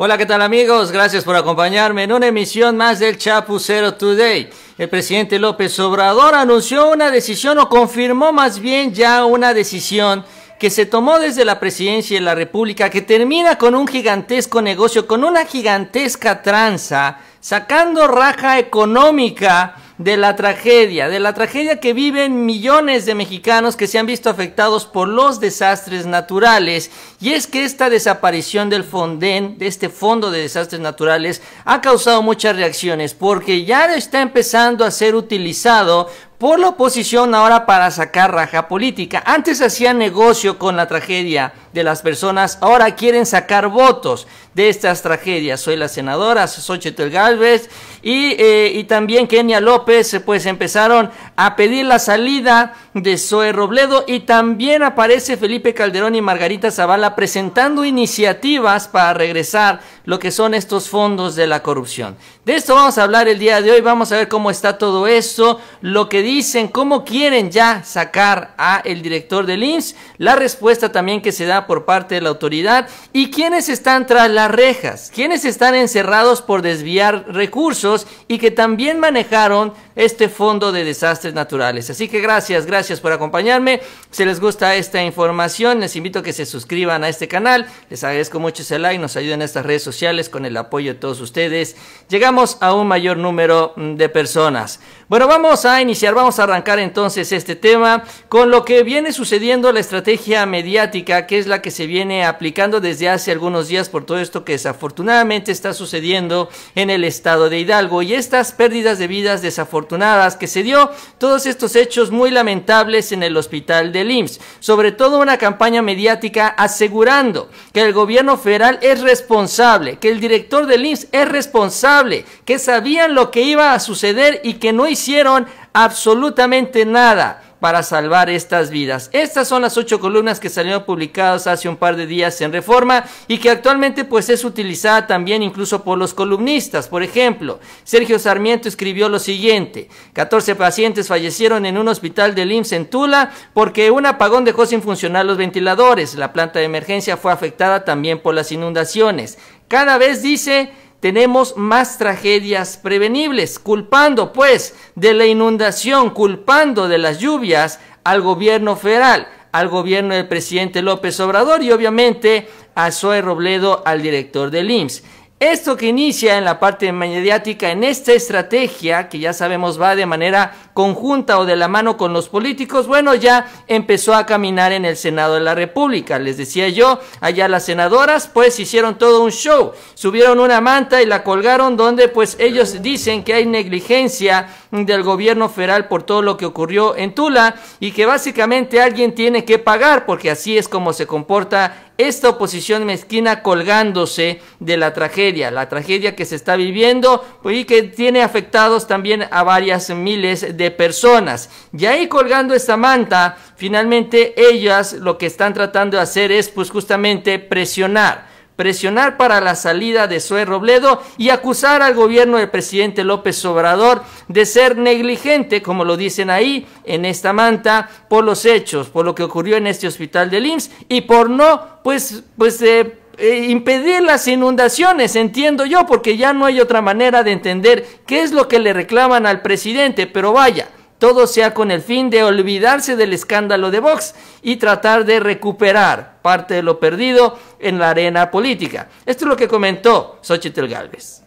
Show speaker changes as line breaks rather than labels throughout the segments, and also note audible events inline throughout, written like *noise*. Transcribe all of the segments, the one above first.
Hola, ¿qué tal amigos? Gracias por acompañarme en una emisión más del Chapucero Today. El presidente López Obrador anunció una decisión o confirmó más bien ya una decisión que se tomó desde la presidencia de la República que termina con un gigantesco negocio, con una gigantesca tranza, sacando raja económica de la tragedia, de la tragedia que viven millones de mexicanos que se han visto afectados por los desastres naturales. Y es que esta desaparición del Fonden, de este Fondo de Desastres Naturales, ha causado muchas reacciones porque ya está empezando a ser utilizado por la oposición ahora para sacar raja política. Antes hacían negocio con la tragedia de las personas, ahora quieren sacar votos de estas tragedias. Soy la senadora Xochitl Galvez eh, y, también Kenia López, eh, pues empezaron a pedir la salida de Zoe Robledo y también aparece Felipe Calderón y Margarita Zavala presentando iniciativas para regresar lo que son estos fondos de la corrupción. De esto vamos a hablar el día de hoy, vamos a ver cómo está todo esto, lo que dicen, cómo quieren ya sacar a el director del IMSS, la respuesta también que se da por parte de la autoridad y quiénes están tras las rejas, quiénes están encerrados por desviar recursos y que también manejaron este fondo de desastres naturales. Así que gracias, gracias por acompañarme. Si les gusta esta información, les invito a que se suscriban a este canal. Les agradezco mucho ese like, nos ayuden en estas redes sociales con el apoyo de todos ustedes. Llegamos a un mayor número mm, de personas. Bueno, vamos a iniciar, vamos a arrancar entonces este tema con lo que viene sucediendo, la estrategia mediática, que es la que se viene aplicando desde hace algunos días por todo esto que desafortunadamente está sucediendo en el estado de Hidalgo y estas pérdidas de vidas desafortunadas que se dio, todos estos hechos muy lamentables en el hospital del IMSS, sobre todo una campaña mediática asegurando que el gobierno federal es responsable, que el director del IMSS es responsable, que sabían lo que iba a suceder y que no hicieron hicieron absolutamente nada para salvar estas vidas. Estas son las ocho columnas que salieron publicadas hace un par de días en Reforma y que actualmente pues es utilizada también incluso por los columnistas. Por ejemplo, Sergio Sarmiento escribió lo siguiente, 14 pacientes fallecieron en un hospital del IMSS en Tula porque un apagón dejó sin funcionar los ventiladores. La planta de emergencia fue afectada también por las inundaciones. Cada vez dice tenemos más tragedias prevenibles, culpando pues de la inundación, culpando de las lluvias al gobierno federal, al gobierno del presidente López Obrador y obviamente a Zoe Robledo, al director del IMSS. Esto que inicia en la parte mediática, en esta estrategia que ya sabemos va de manera conjunta o de la mano con los políticos, bueno, ya empezó a caminar en el Senado de la República. Les decía yo, allá las senadoras pues hicieron todo un show, subieron una manta y la colgaron donde pues ellos dicen que hay negligencia del gobierno federal por todo lo que ocurrió en Tula y que básicamente alguien tiene que pagar porque así es como se comporta esta oposición mezquina colgándose de la tragedia, la tragedia que se está viviendo y que tiene afectados también a varias miles de personas. Y ahí colgando esta manta, finalmente ellas lo que están tratando de hacer es pues justamente presionar presionar para la salida de Zoe Robledo y acusar al gobierno del presidente López Obrador de ser negligente, como lo dicen ahí en esta manta, por los hechos, por lo que ocurrió en este hospital del IMSS y por no, pues, pues, eh, eh, impedir las inundaciones, entiendo yo, porque ya no hay otra manera de entender qué es lo que le reclaman al presidente, pero vaya, todo sea con el fin de olvidarse del escándalo de Vox y tratar de recuperar parte de lo perdido en la arena política. Esto es lo que comentó Xochitl Galvez.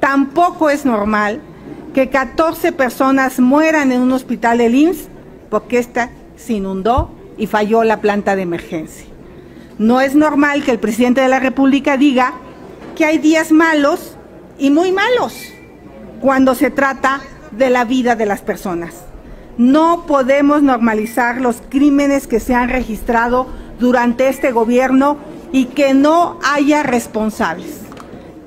Tampoco es normal que 14 personas mueran en un hospital del IMSS porque ésta se inundó y falló la planta de emergencia. No es normal que el presidente de la República diga que hay días malos y muy malos cuando se trata de la vida de las personas. No podemos normalizar los crímenes que se han registrado durante este gobierno y que no haya responsables.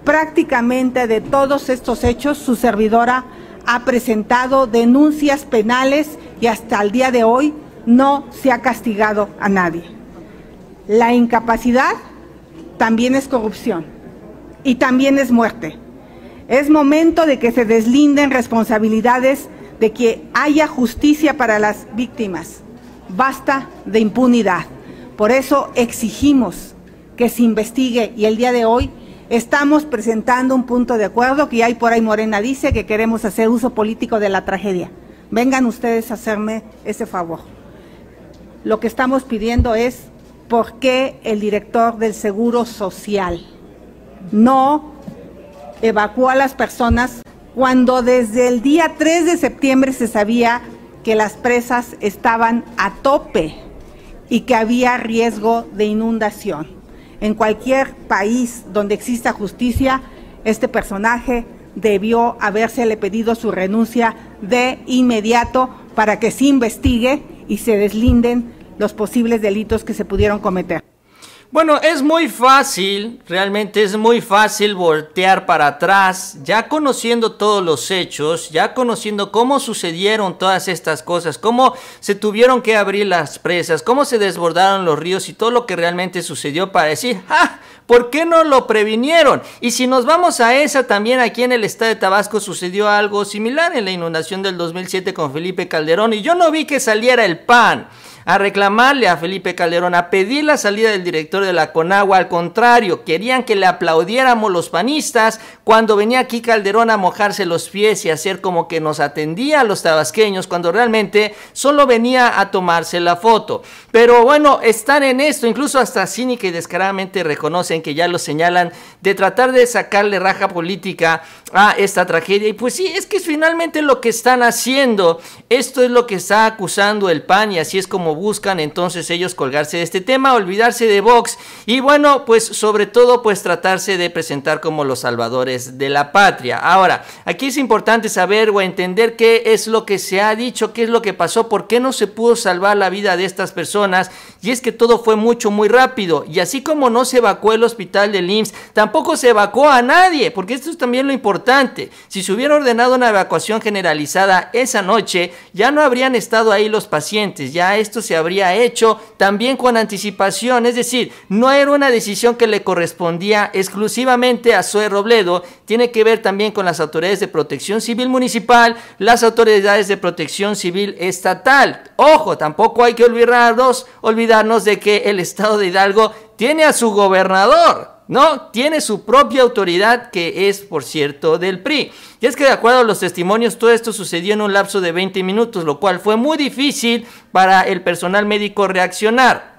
Prácticamente de todos estos hechos, su servidora ha presentado denuncias penales y hasta el día de hoy no se ha castigado a nadie. La incapacidad también es corrupción y también es muerte. Es momento de que se deslinden responsabilidades, de que haya justicia para las víctimas. Basta de impunidad. Por eso exigimos que se investigue y el día de hoy estamos presentando un punto de acuerdo que hay por ahí Morena dice que queremos hacer uso político de la tragedia. Vengan ustedes a hacerme ese favor. Lo que estamos pidiendo es por qué el director del Seguro Social no evacuó a las personas cuando desde el día 3 de septiembre se sabía que las presas estaban a tope y que había riesgo de inundación. En cualquier país donde exista justicia, este personaje debió habérsele pedido su renuncia de inmediato para que se investigue y se deslinden los posibles delitos que se pudieron cometer.
Bueno, es muy fácil, realmente es muy fácil voltear para atrás, ya conociendo todos los hechos, ya conociendo cómo sucedieron todas estas cosas, cómo se tuvieron que abrir las presas, cómo se desbordaron los ríos y todo lo que realmente sucedió para decir, ¡ah! ¿Por qué no lo previnieron? Y si nos vamos a esa, también aquí en el estado de Tabasco sucedió algo similar en la inundación del 2007 con Felipe Calderón y yo no vi que saliera el PAN a reclamarle a Felipe Calderón, a pedir la salida del director de la Conagua. Al contrario, querían que le aplaudiéramos los panistas cuando venía aquí Calderón a mojarse los pies y hacer como que nos atendía a los tabasqueños cuando realmente solo venía a tomarse la foto. Pero bueno, están en esto, incluso hasta cínica y descaradamente reconocen que ya lo señalan de tratar de sacarle raja política a esta tragedia. Y pues sí, es que es finalmente lo que están haciendo. Esto es lo que está acusando el PAN y así es como buscan entonces ellos colgarse de este tema, olvidarse de Vox y bueno, pues sobre todo pues tratarse de presentar como los salvadores de la patria. Ahora, aquí es importante saber o entender qué es lo que se ha dicho, qué es lo que pasó, por qué no se pudo salvar la vida de estas personas y es que todo fue mucho, muy rápido y así como no se evacuó el hospital del IMSS, tampoco se evacuó a nadie, porque esto es también lo importante. Si se hubiera ordenado una evacuación generalizada esa noche, ya no habrían estado ahí los pacientes, ya estos se habría hecho también con anticipación, es decir, no era una decisión que le correspondía exclusivamente a Zoe Robledo, tiene que ver también con las autoridades de protección civil municipal, las autoridades de protección civil estatal. Ojo, tampoco hay que olvidarnos, olvidarnos de que el estado de Hidalgo tiene a su gobernador, ¿no? Tiene su propia autoridad que es, por cierto, del PRI. Y es que de acuerdo a los testimonios, todo esto sucedió en un lapso de 20 minutos, lo cual fue muy difícil para el personal médico reaccionar.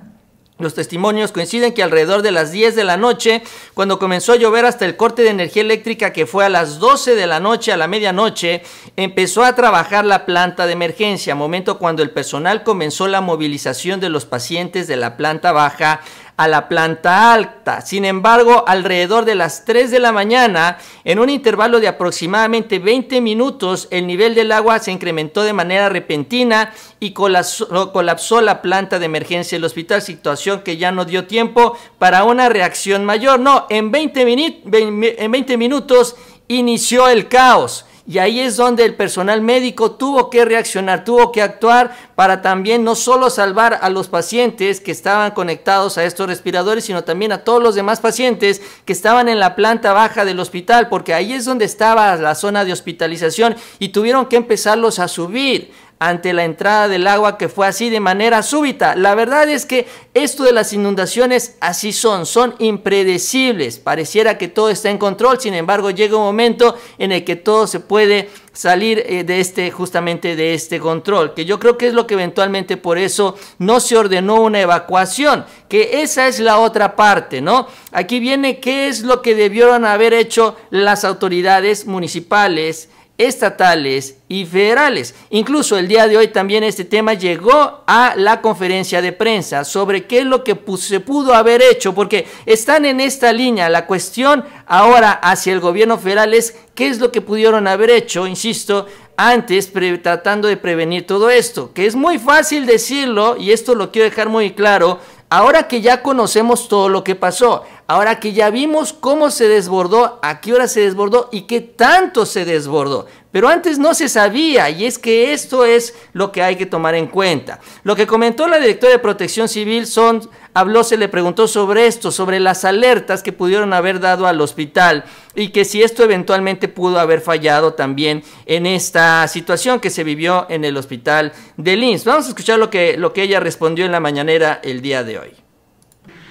Los testimonios coinciden que alrededor de las 10 de la noche, cuando comenzó a llover hasta el corte de energía eléctrica que fue a las 12 de la noche, a la medianoche, empezó a trabajar la planta de emergencia, momento cuando el personal comenzó la movilización de los pacientes de la planta baja a la planta alta. Sin embargo, alrededor de las 3 de la mañana, en un intervalo de aproximadamente 20 minutos, el nivel del agua se incrementó de manera repentina y colapsó, la planta de emergencia del hospital, situación que ya no dio tiempo para una reacción mayor. No, en 20, en 20 minutos inició el caos. Y ahí es donde el personal médico tuvo que reaccionar, tuvo que actuar para también no solo salvar a los pacientes que estaban conectados a estos respiradores, sino también a todos los demás pacientes que estaban en la planta baja del hospital, porque ahí es donde estaba la zona de hospitalización y tuvieron que empezarlos a subir ante la entrada del agua que fue así de manera súbita. La verdad es que esto de las inundaciones así son, son impredecibles. Pareciera que todo está en control, sin embargo llega un momento en el que todo se puede salir eh, de este justamente de este control, que yo creo que es lo que eventualmente por eso no se ordenó una evacuación, que esa es la otra parte, ¿no? Aquí viene qué es lo que debieron haber hecho las autoridades municipales, estatales y federales. Incluso el día de hoy también este tema llegó a la conferencia de prensa sobre qué es lo que se pudo haber hecho, porque están en esta línea. La cuestión ahora hacia el gobierno federal es qué es lo que pudieron haber hecho, insisto, antes tratando de prevenir todo esto, que es muy fácil decirlo y esto lo quiero dejar muy claro. Ahora que ya conocemos todo lo que pasó, Ahora que ya vimos cómo se desbordó, a qué hora se desbordó y qué tanto se desbordó. Pero antes no se sabía y es que esto es lo que hay que tomar en cuenta. Lo que comentó la directora de Protección Civil son, habló, se le preguntó sobre esto, sobre las alertas que pudieron haber dado al hospital y que si esto eventualmente pudo haber fallado también en esta situación que se vivió en el hospital de Linz. Vamos a escuchar lo que, lo que ella respondió en la mañanera el día de hoy.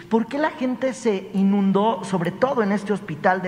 ¿Por qué la gente se inundó, sobre todo en este hospital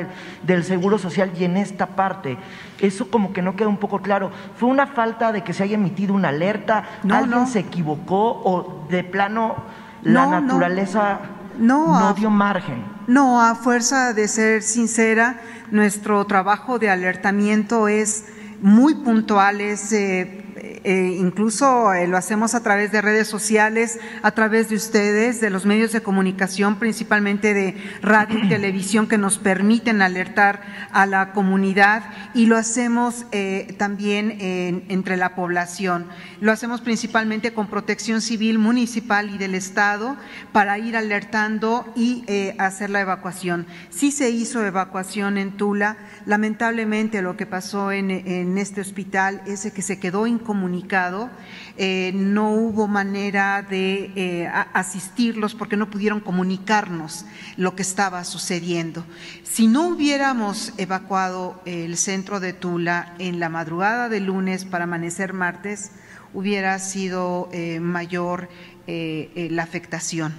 del, Seguro Social y en esta parte? Eso como que no queda un poco claro. ¿Fue una falta de que se haya emitido una alerta? ¿Alguien se equivocó o de plano la naturaleza no, dio margen? No, a fuerza de ser sincera, nuestro trabajo de alertamiento es muy puntual, es eh, eh, incluso eh, lo hacemos a través de redes sociales, a través de ustedes, de los medios de comunicación, principalmente de radio y *clears throat* televisión que nos permiten alertar a la comunidad y lo hacemos eh, también entre la población. Lo hacemos principalmente con protección civil municipal y del Estado para ir alertando y hacer la evacuación. Sí se hizo evacuación en Tula, lamentablemente lo que pasó en, este hospital es que se quedó incomodado, comunicado, eh, no hubo manera de eh, asistirlos porque no pudieron comunicarnos lo que estaba sucediendo. Si no hubiéramos evacuado el centro de Tula en la madrugada de lunes para amanecer martes, hubiera sido eh, mayor la afectación.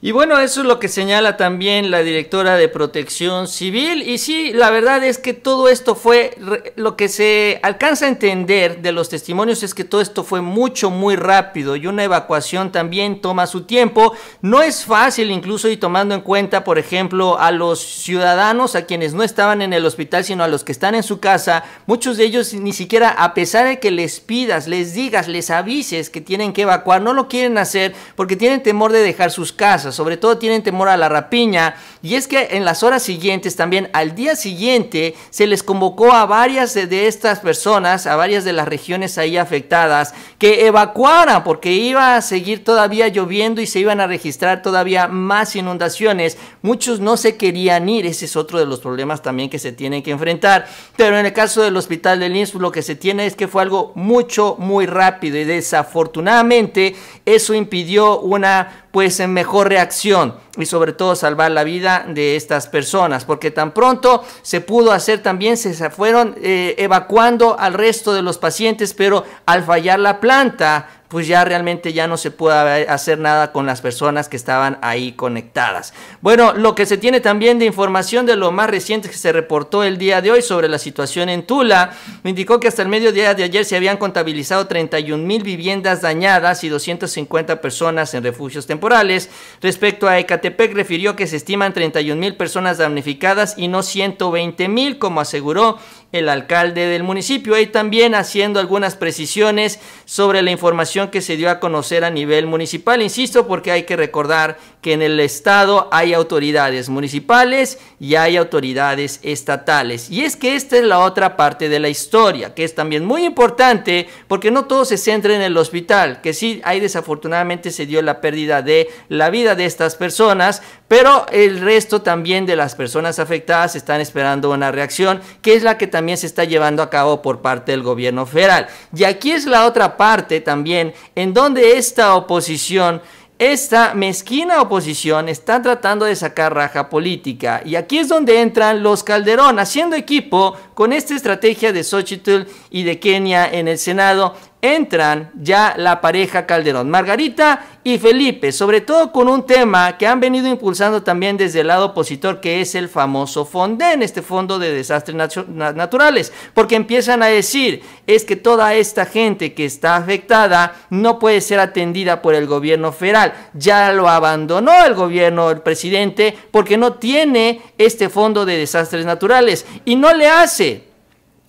Y bueno, eso es lo que señala también la directora de Protección Civil. Y sí, la verdad es que todo esto fue, lo que se alcanza a entender de los testimonios es que todo esto fue mucho, muy rápido y una evacuación también toma su tiempo. No es fácil incluso y tomando en cuenta, por ejemplo, a los ciudadanos, a quienes no estaban en el hospital, sino a los que están en su casa, muchos de ellos ni siquiera, a pesar de que les pidas, les digas, les avises que tienen que evacuar, no lo quieren hacer porque tienen temor de dejar sus casas sobre todo tienen temor a la rapiña, y es que en las horas siguientes, también al día siguiente, se les convocó a varias de estas personas, a varias de las regiones ahí afectadas, que evacuaran porque iba a seguir todavía lloviendo y se iban a registrar todavía más inundaciones. Muchos no se querían ir, ese es otro de los problemas también que se tienen que enfrentar, pero en el caso del hospital del Lins, lo que se tiene es que fue algo mucho, muy rápido y desafortunadamente eso impidió una pues en mejor reacción y sobre todo salvar la vida de estas personas, porque tan pronto se pudo hacer también, se fueron eh, evacuando al resto de los pacientes, pero al fallar la planta, pues ya realmente ya no se puede hacer nada con las personas que estaban ahí conectadas. Bueno, lo que se tiene también de información de lo más reciente que se reportó el día de hoy sobre la situación en Tula, me indicó que hasta el mediodía de ayer se habían contabilizado 31 mil viviendas dañadas y 250 personas en refugios temporales. Respecto a Ecatepec, refirió que se estiman 31 mil personas damnificadas y no 120 mil, como aseguró el alcalde del municipio, ahí también haciendo algunas precisiones sobre la información que se dio a conocer a nivel municipal. Insisto, porque hay que recordar que en el estado hay autoridades municipales y hay autoridades estatales. Y es que esta es la otra parte de la historia, que es también muy importante, porque no todo se centra en el hospital, que sí, hay desafortunadamente se dio la pérdida de la vida de estas personas, pero el resto también de las personas afectadas están esperando una reacción, que es la que también también se está llevando a cabo por parte del gobierno federal. Y aquí es la otra parte también en donde esta oposición esta mezquina oposición está tratando de sacar raja política y aquí es donde entran los Calderón haciendo equipo con esta estrategia de Xochitl y de Kenia en el Senado entran ya la pareja Calderón, Margarita y Felipe, sobre todo con un tema que han venido impulsando también desde el lado opositor, que es el famoso FONDEN, este Fondo de Desastres Naturales, porque empiezan a decir, es que toda esta gente que está afectada no puede ser atendida por el gobierno federal, ya lo abandonó el gobierno, el presidente, porque no tiene este Fondo de Desastres Naturales y no le hace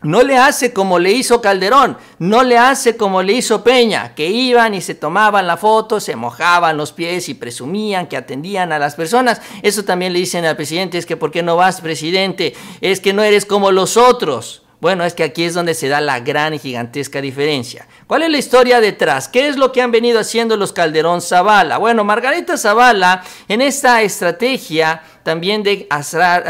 no le hace como le hizo Calderón, no le hace como le hizo Peña, que iban y se tomaban la foto, se mojaban los pies y presumían que atendían a las personas. Eso también le dicen al presidente, es que ¿por qué no vas, presidente? Es que no eres como los otros. Bueno, es que aquí es donde se da la gran y gigantesca diferencia. ¿Cuál es la historia detrás? ¿Qué es lo que han venido haciendo los Calderón Zavala? Bueno, Margarita Zavala en esta estrategia también de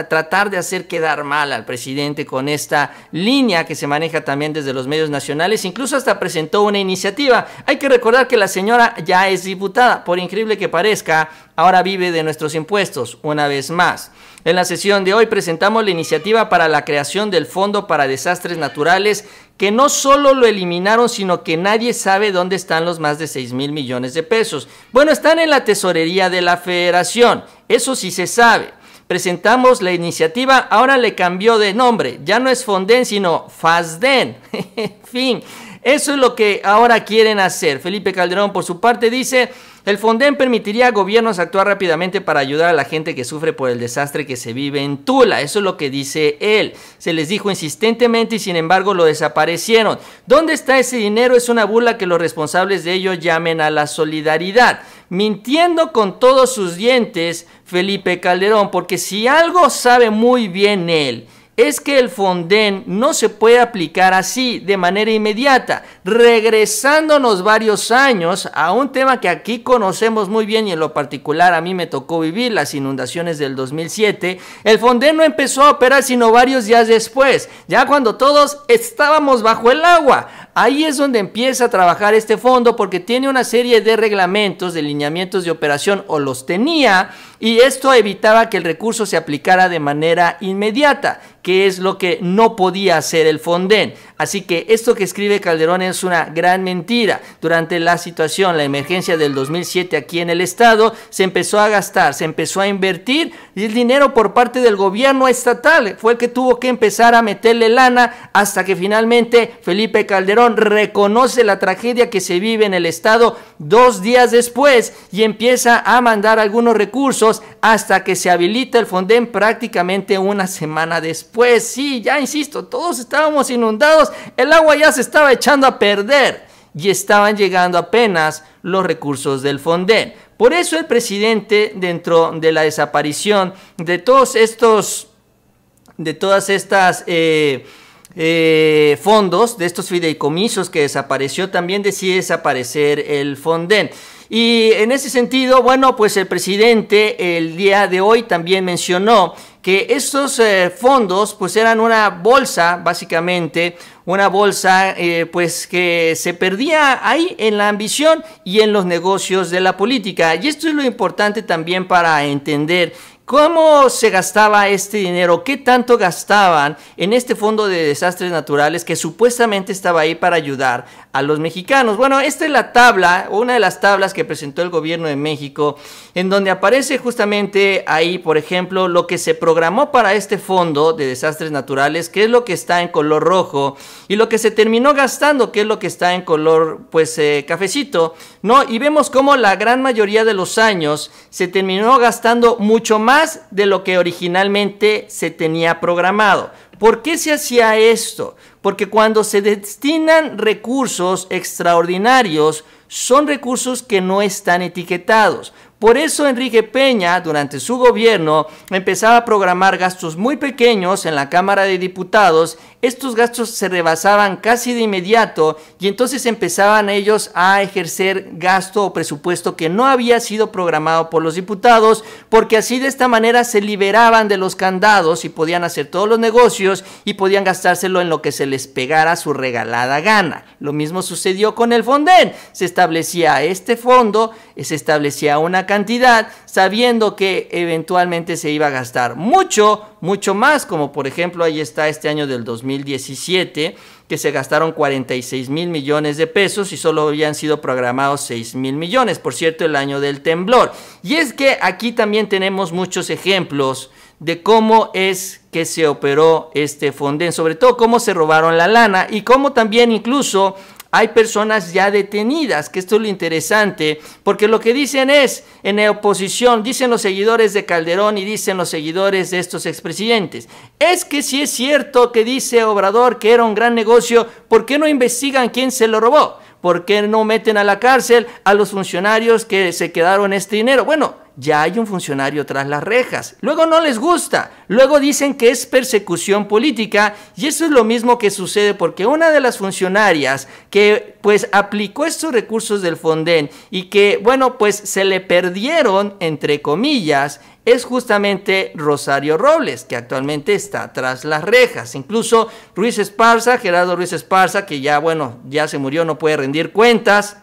tratar de hacer quedar mal al presidente con esta línea que se maneja también desde los medios nacionales. Incluso hasta presentó una iniciativa. Hay que recordar que la señora ya es diputada, por increíble que parezca, ahora vive de nuestros impuestos, una vez más. En la sesión de hoy presentamos la iniciativa para la creación del Fondo para Desastres Naturales que no solo lo eliminaron, sino que nadie sabe dónde están los más de 6 mil millones de pesos. Bueno, están en la tesorería de la federación, eso sí se sabe. Presentamos la iniciativa, ahora le cambió de nombre, ya no es Fonden, sino FASDEN. *laughs* fin, eso es lo que ahora quieren hacer. Felipe Calderón, por su parte, dice, el Fonden permitiría a gobiernos actuar rápidamente para ayudar a la gente que sufre por el desastre que se vive en Tula. Eso es lo que dice él. Se les dijo insistentemente y sin embargo lo desaparecieron. ¿Dónde está ese dinero? Es una burla que los responsables de ello llamen a la solidaridad. Mintiendo con todos sus dientes, Felipe Calderón, porque si algo sabe muy bien él, es que el Fonden no se puede aplicar así de manera inmediata, regresándonos varios años a un tema que aquí conocemos muy bien y en lo particular a mí me tocó vivir las inundaciones del 2007. El fondén no empezó a operar sino varios días después, ya cuando todos estábamos bajo el agua. Ahí es donde empieza a trabajar este fondo porque tiene una serie de reglamentos, de lineamientos de operación o los tenía y esto evitaba que el recurso se aplicara de manera inmediata, que es lo que no podía hacer el Fonden. Así que esto que escribe Calderón es una gran mentira. Durante la situación, la emergencia del 2007 aquí en el Estado, se empezó a gastar, se empezó a invertir y el dinero por parte del gobierno estatal fue el que tuvo que empezar a meterle lana hasta que finalmente Felipe Calderón reconoce la tragedia que se vive en el Estado dos días después y empieza a mandar algunos recursos hasta que se habilita el Fonden prácticamente una semana después. Sí, ya insisto, todos estábamos inundados el agua ya se estaba echando a perder y estaban llegando apenas los recursos del Fonden. Por eso el presidente, dentro de la desaparición de todos estos, de todas estas eh, eh, fondos, de estos fideicomisos que desapareció, también decide desaparecer el Fonden. Y en ese sentido, bueno, pues el presidente el día de hoy también mencionó que estos eh, fondos pues eran una bolsa, básicamente, una bolsa eh, pues que se perdía ahí en la ambición y en los negocios de la política. Y esto es lo importante también para entender ¿Cómo se gastaba este dinero? ¿Qué tanto gastaban en este fondo de desastres naturales que supuestamente estaba ahí para ayudar a los mexicanos? Bueno, esta es la tabla, una de las tablas que presentó el gobierno de México, en donde aparece justamente ahí, por ejemplo, lo que se programó para este fondo de desastres naturales, que es lo que está en color rojo, y lo que se terminó gastando, que es lo que está en color, pues, eh, cafecito, ¿no? Y vemos cómo la gran mayoría de los años se terminó gastando mucho más de lo que originalmente se tenía programado. ¿Por qué se hacía esto? Porque cuando se destinan recursos extraordinarios, son recursos que no están etiquetados. Por eso Enrique Peña, durante su gobierno, empezaba a programar gastos muy pequeños en la Cámara de Diputados estos gastos se rebasaban casi de inmediato y entonces empezaban ellos a ejercer gasto o presupuesto que no había sido programado por los diputados, porque así de esta manera se liberaban de los candados y podían hacer todos los negocios y podían gastárselo en lo que se les pegara su regalada gana. Lo mismo sucedió con el Fonden. Se establecía este fondo, se establecía una cantidad, sabiendo que eventualmente se iba a gastar mucho mucho más, como por ejemplo ahí está este año del 2017, que se gastaron 46 mil millones de pesos y solo habían sido programados 6 mil millones, por cierto, el año del temblor. Y es que aquí también tenemos muchos ejemplos de cómo es que se operó este Fonden, sobre todo cómo se robaron la lana y cómo también incluso hay personas ya detenidas, que esto es lo interesante, porque lo que dicen es, en la oposición, dicen los seguidores de Calderón y dicen los seguidores de estos expresidentes, es que si es cierto que dice Obrador que era un gran negocio, ¿por qué no investigan quién se lo robó? ¿Por qué no meten a la cárcel a los funcionarios que se quedaron este dinero? Bueno, ya hay un funcionario tras las rejas. Luego no les gusta, luego dicen que es persecución política y eso es lo mismo que sucede porque una de las funcionarias que pues aplicó estos recursos del Fonden y que bueno pues se le perdieron entre comillas es justamente Rosario Robles, que actualmente está tras las rejas. Incluso Ruiz Esparza, Gerardo Ruiz Esparza, que ya, bueno, ya se murió, no puede rendir cuentas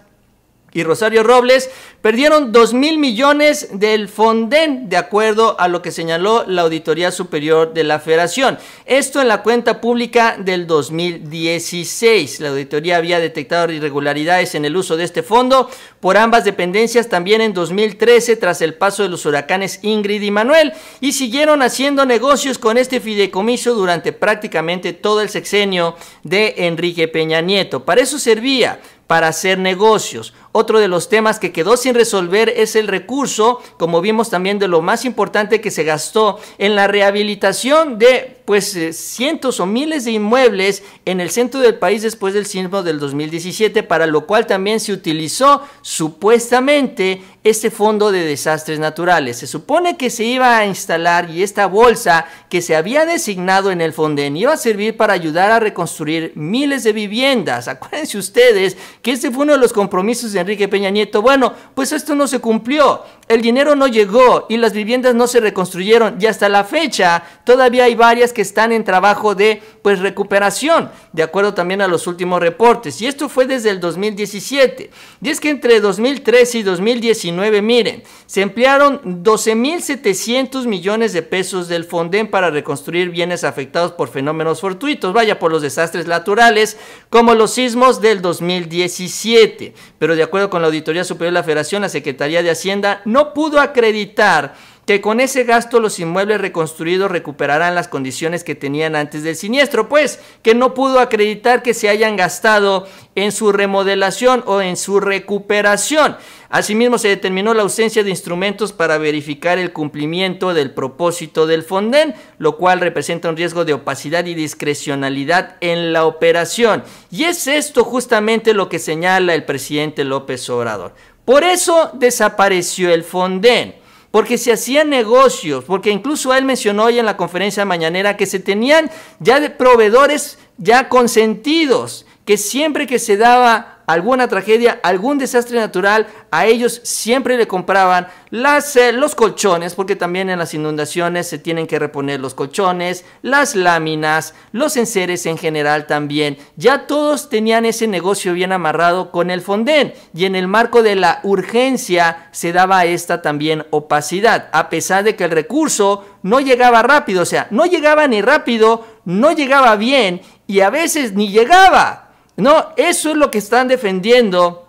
y Rosario Robles perdieron 2 mil millones del Fonden, de acuerdo a lo que señaló la Auditoría Superior de la Federación. Esto en la cuenta pública del 2016. La auditoría había detectado irregularidades en el uso de este fondo por ambas dependencias también en 2013 tras el paso de los huracanes Ingrid y Manuel y siguieron haciendo negocios con este fideicomiso durante prácticamente todo el sexenio de Enrique Peña Nieto. Para eso servía para hacer negocios. Otro de los temas que quedó sin resolver es el recurso, como vimos también de lo más importante que se gastó en la rehabilitación de pues eh, cientos o miles de inmuebles en el centro del país después del sismo del 2017, para lo cual también se utilizó supuestamente este fondo de desastres naturales. Se supone que se iba a instalar y esta bolsa que se había designado en el Fonden iba a servir para ayudar a reconstruir miles de viviendas. Acuérdense ustedes que este fue uno de los compromisos de Enrique Peña Nieto. Bueno, pues esto no se cumplió. El dinero no llegó y las viviendas no se reconstruyeron. Y hasta la fecha todavía hay varias que están en trabajo de pues, recuperación, de acuerdo también a los últimos reportes. Y esto fue desde el 2017. Y es que entre 2013 y 2019, miren, se emplearon 12.700 millones de pesos del Fonden para reconstruir bienes afectados por fenómenos fortuitos, vaya por los desastres naturales, como los sismos del 2017. Pero de acuerdo con la Auditoría Superior de la Federación, la Secretaría de Hacienda no pudo acreditar que con ese gasto los inmuebles reconstruidos recuperarán las condiciones que tenían antes del siniestro, pues que no pudo acreditar que se hayan gastado en su remodelación o en su recuperación. Asimismo, se determinó la ausencia de instrumentos para verificar el cumplimiento del propósito del Fonden, lo cual representa un riesgo de opacidad y discrecionalidad en la operación. Y es esto justamente lo que señala el presidente López Obrador. Por eso desapareció el Fonden porque se hacían negocios, porque incluso él mencionó hoy en la conferencia mañanera que se tenían ya proveedores ya consentidos, que siempre que se daba alguna tragedia, algún desastre natural, a ellos siempre le compraban las, eh, los colchones, porque también en las inundaciones se tienen que reponer los colchones, las láminas, los enseres en general también. Ya todos tenían ese negocio bien amarrado con el fondén y en el marco de la urgencia se daba esta también opacidad, a pesar de que el recurso no llegaba rápido, o sea, no llegaba ni rápido, no llegaba bien y a veces ni llegaba. No, eso es lo que están defendiendo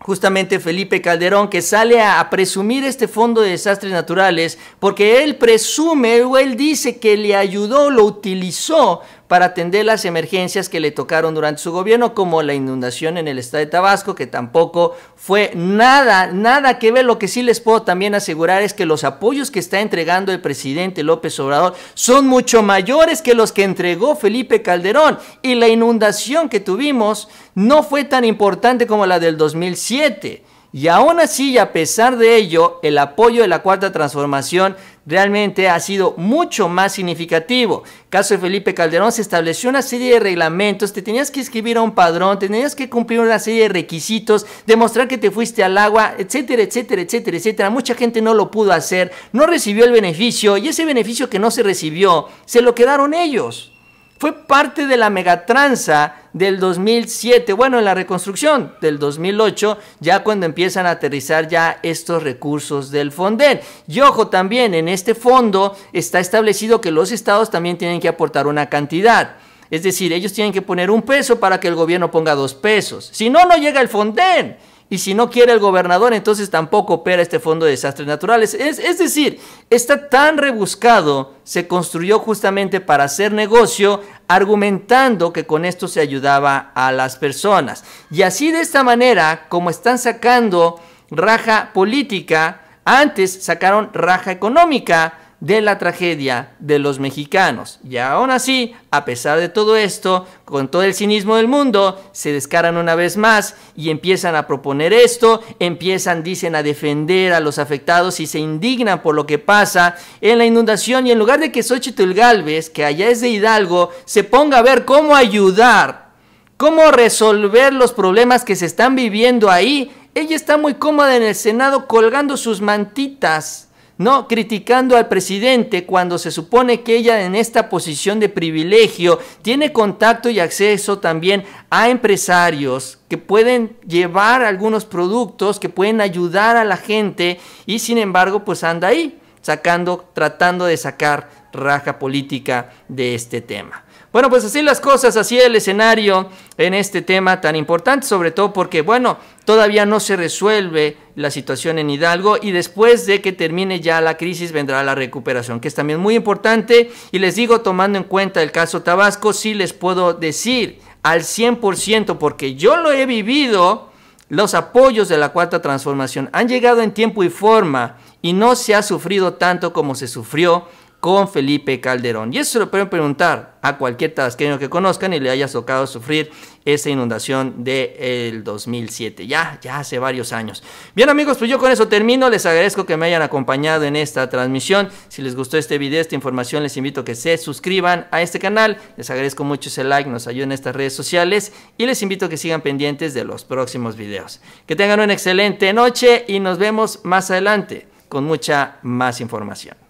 justamente Felipe Calderón, que sale a, presumir este fondo de desastres naturales, porque él presume o él dice que le ayudó, lo utilizó para atender las emergencias que le tocaron durante su gobierno, como la inundación en el estado de Tabasco, que tampoco fue nada, nada que ver. Lo que sí les puedo también asegurar es que los apoyos que está entregando el presidente López Obrador son mucho mayores que los que entregó Felipe Calderón. Y la inundación que tuvimos no fue tan importante como la del 2007. Y aún así, y a pesar de ello, el apoyo de la Cuarta Transformación realmente ha sido mucho más significativo. Caso de Felipe Calderón se estableció una serie de reglamentos, te tenías que escribir a un padrón, tenías que cumplir una serie de requisitos, demostrar que te fuiste al agua, etcétera, etcétera, etcétera, etcétera. Mucha gente no lo pudo hacer, no recibió el beneficio y ese beneficio que no se recibió se lo quedaron ellos. Fue parte de la megatranza del 2007, bueno, en la reconstrucción del 2008, ya cuando empiezan a aterrizar ya estos recursos del Fonden. Y ojo, también en este fondo está establecido que los estados también tienen que aportar una cantidad. Es decir, ellos tienen que poner un peso para que el gobierno ponga dos pesos. Si no, no llega el Fonden y si no quiere el gobernador, entonces tampoco opera este fondo de desastres naturales. Es, decir, está tan rebuscado, se construyó justamente para hacer negocio, argumentando que con esto se ayudaba a las personas. Y así de esta manera, como están sacando raja política, antes sacaron raja económica, de la tragedia de los mexicanos. Y aún así, a pesar de todo esto, con todo el cinismo del mundo, se descaran una vez más y empiezan a proponer esto, empiezan, dicen, a defender a los afectados y se indignan por lo que pasa en la inundación. Y en lugar de que Xochitl Galvez, que allá es de Hidalgo, se ponga a ver cómo ayudar, cómo resolver los problemas que se están viviendo ahí, ella está muy cómoda en el Senado colgando sus mantitas ¿no? Criticando al presidente cuando se supone que ella en esta posición de privilegio tiene contacto y acceso también a empresarios que pueden llevar algunos productos, que pueden ayudar a la gente y sin embargo pues anda ahí sacando, tratando de sacar raja política de este tema. Bueno, pues así las cosas, así el escenario en este tema tan importante, sobre todo porque, bueno, todavía no se resuelve la situación en Hidalgo y después de que termine ya la crisis vendrá la recuperación, que es también muy importante. Y les digo, tomando en cuenta el caso Tabasco, sí les puedo decir al 100%, porque yo lo he vivido, los apoyos de la cuarta transformación han llegado en tiempo y forma y no se ha sufrido tanto como se sufrió con Felipe Calderón. Y eso se lo pueden preguntar a cualquier tasqueño que conozcan y le haya tocado sufrir esa inundación del el 2007, ya, ya hace varios años. Bien amigos, pues yo con eso termino, les agradezco que me hayan acompañado en esta transmisión, si les gustó este video, esta información, les invito a que se suscriban a este canal, les agradezco mucho ese like, nos ayuden en estas redes sociales y les invito a que sigan pendientes de los próximos videos. Que tengan una excelente noche y nos vemos más adelante con mucha más información.